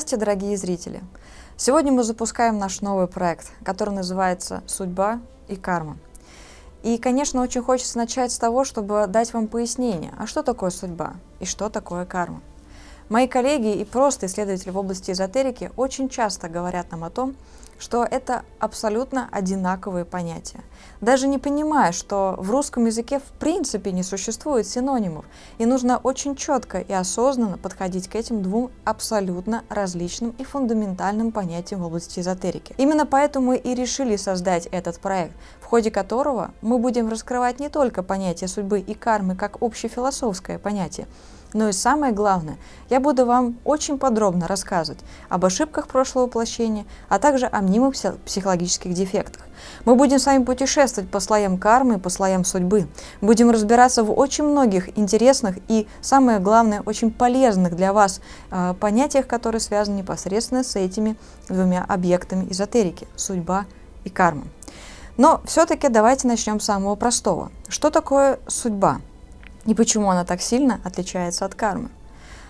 Здравствуйте, дорогие зрители! Сегодня мы запускаем наш новый проект, который называется «Судьба и карма». И, конечно, очень хочется начать с того, чтобы дать вам пояснение, а что такое судьба и что такое карма. Мои коллеги и просто исследователи в области эзотерики очень часто говорят нам о том, что это абсолютно одинаковые понятия. Даже не понимая, что в русском языке в принципе не существует синонимов, и нужно очень четко и осознанно подходить к этим двум абсолютно различным и фундаментальным понятиям в области эзотерики. Именно поэтому мы и решили создать этот проект, в ходе которого мы будем раскрывать не только понятие судьбы и кармы как общефилософское понятие, ну и самое главное, я буду вам очень подробно рассказывать об ошибках прошлого воплощения, а также о мнимых психологических дефектах. Мы будем с вами путешествовать по слоям кармы, по слоям судьбы. Будем разбираться в очень многих интересных и, самое главное, очень полезных для вас э, понятиях, которые связаны непосредственно с этими двумя объектами эзотерики – судьба и карма. Но все-таки давайте начнем с самого простого. Что такое судьба? и почему она так сильно отличается от кармы.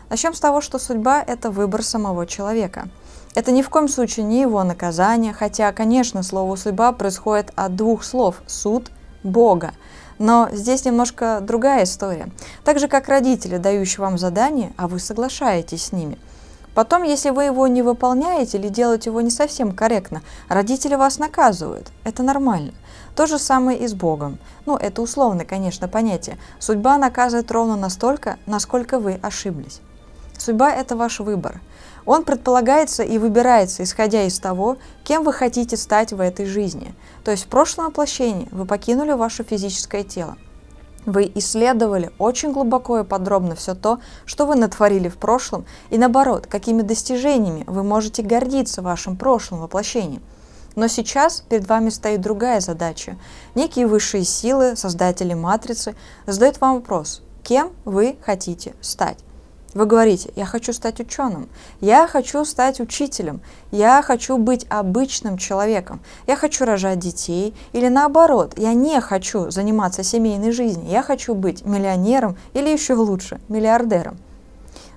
Начнем с того, что судьба – это выбор самого человека. Это ни в коем случае не его наказание, хотя, конечно, слово «судьба» происходит от двух слов – «суд», «бога». Но здесь немножко другая история. Так же, как родители, дающие вам задание, а вы соглашаетесь с ними. Потом, если вы его не выполняете или делаете его не совсем корректно, родители вас наказывают. Это нормально – то же самое и с Богом. Ну, это условное, конечно, понятие. Судьба наказывает ровно настолько, насколько вы ошиблись. Судьба – это ваш выбор. Он предполагается и выбирается, исходя из того, кем вы хотите стать в этой жизни. То есть в прошлом воплощении вы покинули ваше физическое тело. Вы исследовали очень глубоко и подробно все то, что вы натворили в прошлом, и наоборот, какими достижениями вы можете гордиться вашим прошлым воплощением. Но сейчас перед вами стоит другая задача. Некие высшие силы, создатели матрицы, задают вам вопрос, кем вы хотите стать. Вы говорите, я хочу стать ученым, я хочу стать учителем, я хочу быть обычным человеком, я хочу рожать детей, или наоборот, я не хочу заниматься семейной жизнью, я хочу быть миллионером или еще лучше, миллиардером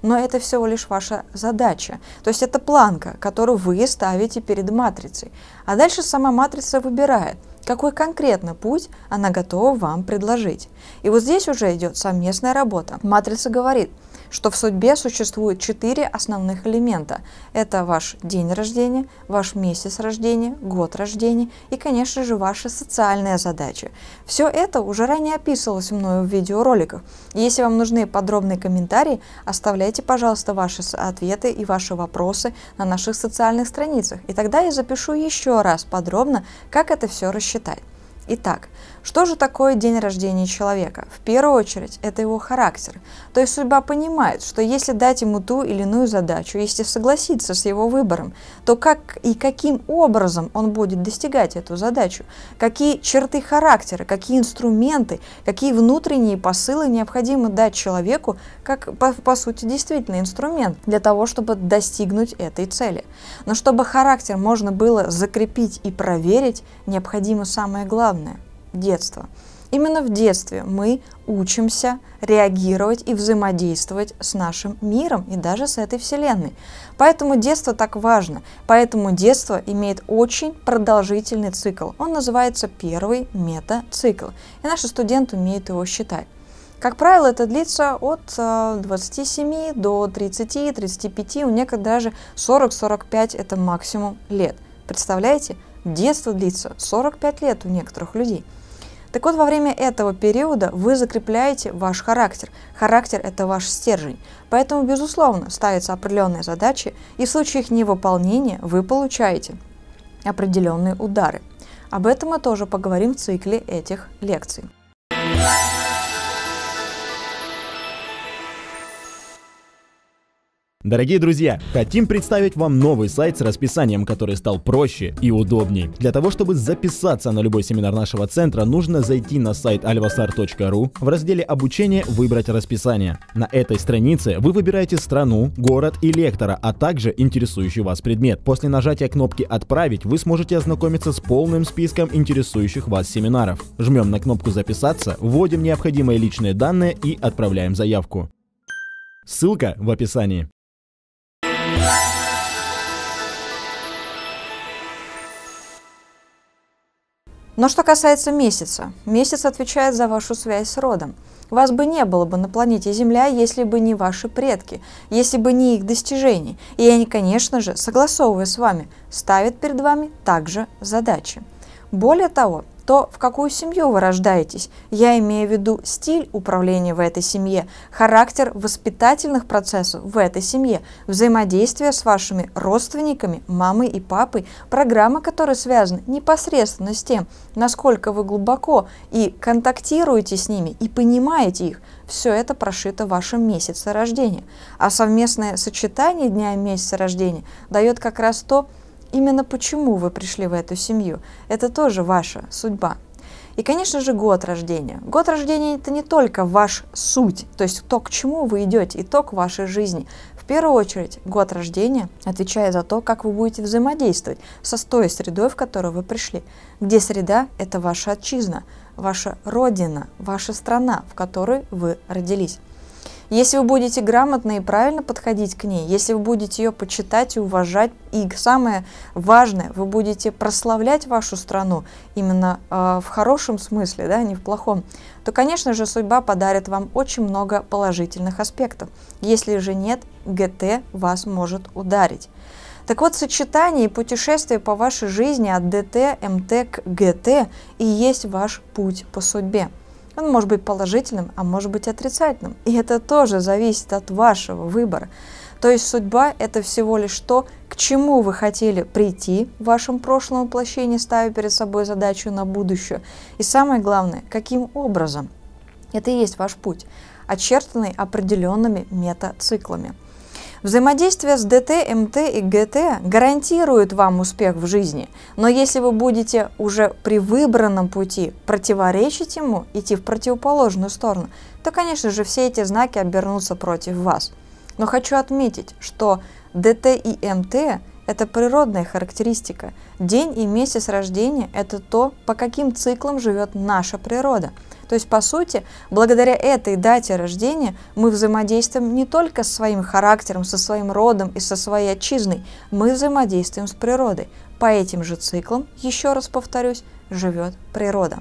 но это всего лишь ваша задача. То есть это планка, которую вы ставите перед матрицей. А дальше сама матрица выбирает, какой конкретно путь она готова вам предложить. И вот здесь уже идет совместная работа. Матрица говорит, что в судьбе существует четыре основных элемента. Это ваш день рождения, ваш месяц рождения, год рождения и, конечно же, ваши социальные задачи. Все это уже ранее описывалось мною в видеороликах. Если вам нужны подробные комментарии, оставляйте, пожалуйста, ваши ответы и ваши вопросы на наших социальных страницах, и тогда я запишу еще раз подробно, как это все рассчитать. Итак, что же такое день рождения человека? В первую очередь, это его характер. То есть судьба понимает, что если дать ему ту или иную задачу, если согласиться с его выбором, то как и каким образом он будет достигать эту задачу, какие черты характера, какие инструменты, какие внутренние посылы необходимо дать человеку, как, по, по сути, действительно инструмент для того, чтобы достигнуть этой цели. Но чтобы характер можно было закрепить и проверить, необходимо самое главное – детства. Именно в детстве мы учимся реагировать и взаимодействовать с нашим миром и даже с этой Вселенной. Поэтому детство так важно. Поэтому детство имеет очень продолжительный цикл. Он называется первый метацикл. И наши студенты умеют его считать. Как правило, это длится от 27 э, до 30, 35, у некоторых даже 40-45 это максимум лет. Представляете, детство длится 45 лет у некоторых людей – так вот, во время этого периода вы закрепляете ваш характер. Характер – это ваш стержень. Поэтому, безусловно, ставятся определенные задачи, и в случае их невыполнения вы получаете определенные удары. Об этом мы тоже поговорим в цикле этих лекций. Дорогие друзья, хотим представить вам новый сайт с расписанием, который стал проще и удобней. Для того, чтобы записаться на любой семинар нашего центра, нужно зайти на сайт alvasar.ru, в разделе «Обучение» выбрать расписание. На этой странице вы выбираете страну, город и лектора, а также интересующий вас предмет. После нажатия кнопки «Отправить» вы сможете ознакомиться с полным списком интересующих вас семинаров. Жмем на кнопку «Записаться», вводим необходимые личные данные и отправляем заявку. Ссылка в описании. Но что касается месяца, месяц отвечает за вашу связь с родом. Вас бы не было бы на планете Земля, если бы не ваши предки, если бы не их достижений. И они, конечно же, согласовывая с вами, ставят перед вами также задачи. Более того, то в какую семью вы рождаетесь. Я имею в виду стиль управления в этой семье, характер воспитательных процессов в этой семье, взаимодействие с вашими родственниками, мамой и папой, программа, которая связана непосредственно с тем, насколько вы глубоко и контактируете с ними и понимаете их. Все это прошито вашим месяцем рождения. А совместное сочетание дня и месяца рождения дает как раз то, именно почему вы пришли в эту семью. Это тоже ваша судьба. И, конечно же, год рождения. Год рождения – это не только ваш суть, то есть то, к чему вы идете, итог вашей жизни. В первую очередь, год рождения отвечает за то, как вы будете взаимодействовать со той средой, в которую вы пришли. Где среда – это ваша отчизна, ваша родина, ваша страна, в которой вы родились. Если вы будете грамотно и правильно подходить к ней, если вы будете ее почитать и уважать, и самое важное, вы будете прославлять вашу страну именно э, в хорошем смысле, да, а не в плохом, то, конечно же, судьба подарит вам очень много положительных аспектов. Если же нет, ГТ вас может ударить. Так вот, сочетание и путешествие по вашей жизни от ДТ, МТ эм к ГТ и есть ваш путь по судьбе. Он может быть положительным, а может быть отрицательным. И это тоже зависит от вашего выбора. То есть судьба – это всего лишь то, к чему вы хотели прийти в вашем прошлом воплощении, ставя перед собой задачу на будущее. И самое главное, каким образом. Это и есть ваш путь, очерченный определенными метациклами. циклами Взаимодействие с ДТ, МТ и ГТ гарантирует вам успех в жизни, но если вы будете уже при выбранном пути противоречить ему, идти в противоположную сторону, то, конечно же, все эти знаки обернутся против вас. Но хочу отметить, что ДТ и МТ – это природная характеристика. День и месяц рождения – это то, по каким циклам живет наша природа – то есть, по сути, благодаря этой дате рождения мы взаимодействуем не только со своим характером, со своим родом и со своей отчизной, мы взаимодействуем с природой. По этим же циклам, еще раз повторюсь, живет природа.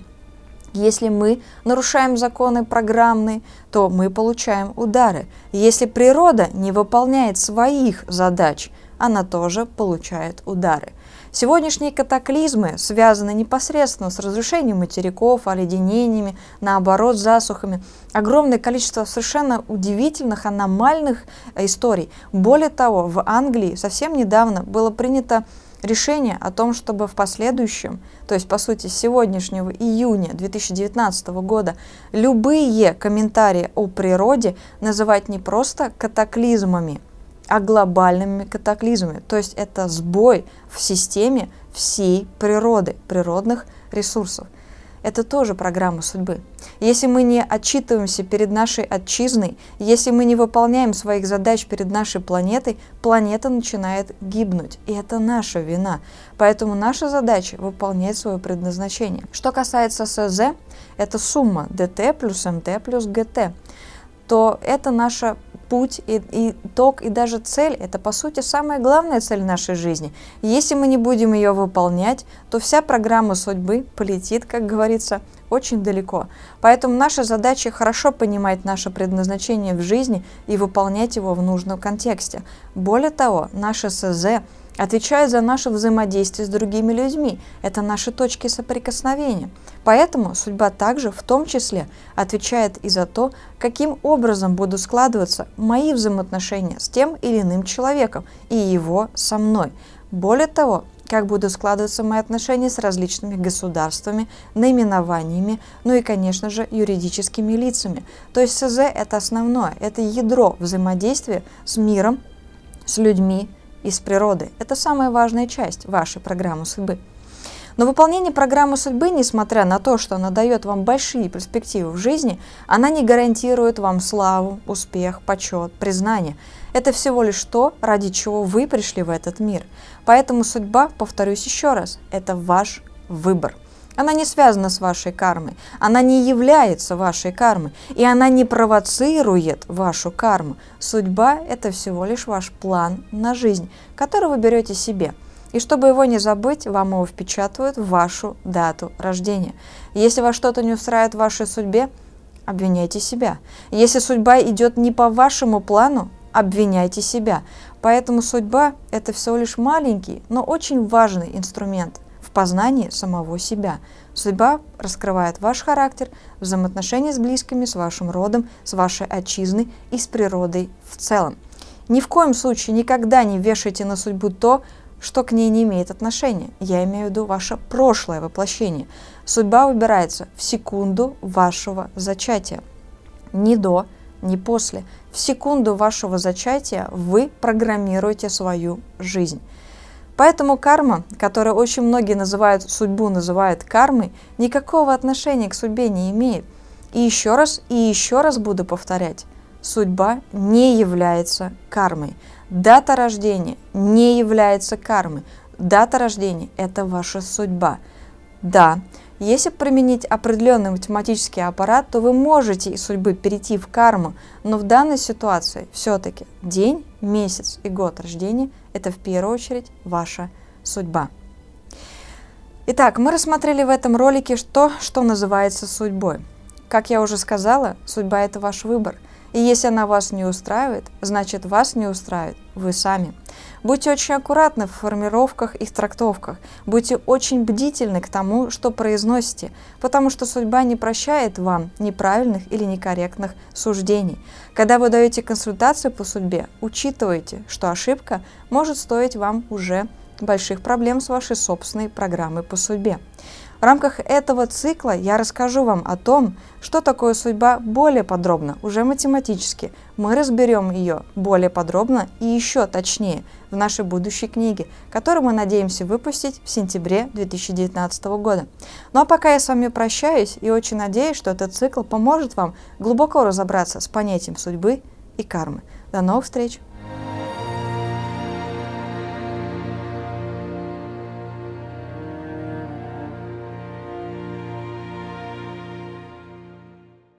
Если мы нарушаем законы программные, то мы получаем удары. Если природа не выполняет своих задач, она тоже получает удары. Сегодняшние катаклизмы связаны непосредственно с разрушением материков, оледенениями, наоборот, засухами. Огромное количество совершенно удивительных, аномальных э, историй. Более того, в Англии совсем недавно было принято решение о том, чтобы в последующем, то есть, по сути, с сегодняшнего июня 2019 года, любые комментарии о природе называть не просто катаклизмами – а глобальными катаклизмами. То есть это сбой в системе всей природы, природных ресурсов. Это тоже программа судьбы. Если мы не отчитываемся перед нашей отчизной, если мы не выполняем своих задач перед нашей планетой, планета начинает гибнуть. И это наша вина. Поэтому наша задача – выполнять свое предназначение. Что касается СЗ, это сумма ДТ плюс МТ плюс ГТ то это наша путь, и, и итог, и даже цель – это, по сути, самая главная цель нашей жизни. Если мы не будем ее выполнять, то вся программа судьбы полетит, как говорится, очень далеко. Поэтому наша задача – хорошо понимать наше предназначение в жизни и выполнять его в нужном контексте. Более того, наше СЗ – Отвечает за наше взаимодействие с другими людьми. Это наши точки соприкосновения. Поэтому судьба также, в том числе, отвечает и за то, каким образом будут складываться мои взаимоотношения с тем или иным человеком и его со мной. Более того, как будут складываться мои отношения с различными государствами, наименованиями, ну и, конечно же, юридическими лицами. То есть СЗ – это основное, это ядро взаимодействия с миром, с людьми, из природы. Это самая важная часть вашей программы судьбы. Но выполнение программы судьбы, несмотря на то, что она дает вам большие перспективы в жизни, она не гарантирует вам славу, успех, почет, признание. Это всего лишь то, ради чего вы пришли в этот мир. Поэтому судьба, повторюсь еще раз, это ваш выбор – она не связана с вашей кармой, она не является вашей кармой, и она не провоцирует вашу карму. Судьба – это всего лишь ваш план на жизнь, который вы берете себе. И чтобы его не забыть, вам его впечатывают в вашу дату рождения. Если вас что-то не устраивает в вашей судьбе, обвиняйте себя. Если судьба идет не по вашему плану, обвиняйте себя. Поэтому судьба – это всего лишь маленький, но очень важный инструмент – в познании самого себя. Судьба раскрывает ваш характер, взаимоотношения с близкими, с вашим родом, с вашей отчизной и с природой в целом. Ни в коем случае никогда не вешайте на судьбу то, что к ней не имеет отношения. Я имею в виду ваше прошлое воплощение. Судьба выбирается в секунду вашего зачатия. Ни до, ни после. В секунду вашего зачатия вы программируете свою жизнь. Поэтому карма, которую очень многие называют судьбу, называют кармой, никакого отношения к судьбе не имеет. И еще раз, и еще раз буду повторять, судьба не является кармой. Дата рождения не является кармой. Дата рождения – это ваша судьба. Да, если применить определенный математический аппарат, то вы можете из судьбы перейти в карму, но в данной ситуации все-таки день, месяц и год рождения – это в первую очередь ваша судьба. Итак, мы рассмотрели в этом ролике то, что называется судьбой. Как я уже сказала, судьба – это ваш выбор – и если она вас не устраивает, значит вас не устраивает вы сами. Будьте очень аккуратны в формировках и трактовках. Будьте очень бдительны к тому, что произносите, потому что судьба не прощает вам неправильных или некорректных суждений. Когда вы даете консультации по судьбе, учитывайте, что ошибка может стоить вам уже больших проблем с вашей собственной программой по судьбе. В рамках этого цикла я расскажу вам о том, что такое судьба более подробно, уже математически. Мы разберем ее более подробно и еще точнее в нашей будущей книге, которую мы надеемся выпустить в сентябре 2019 года. Ну а пока я с вами прощаюсь и очень надеюсь, что этот цикл поможет вам глубоко разобраться с понятием судьбы и кармы. До новых встреч!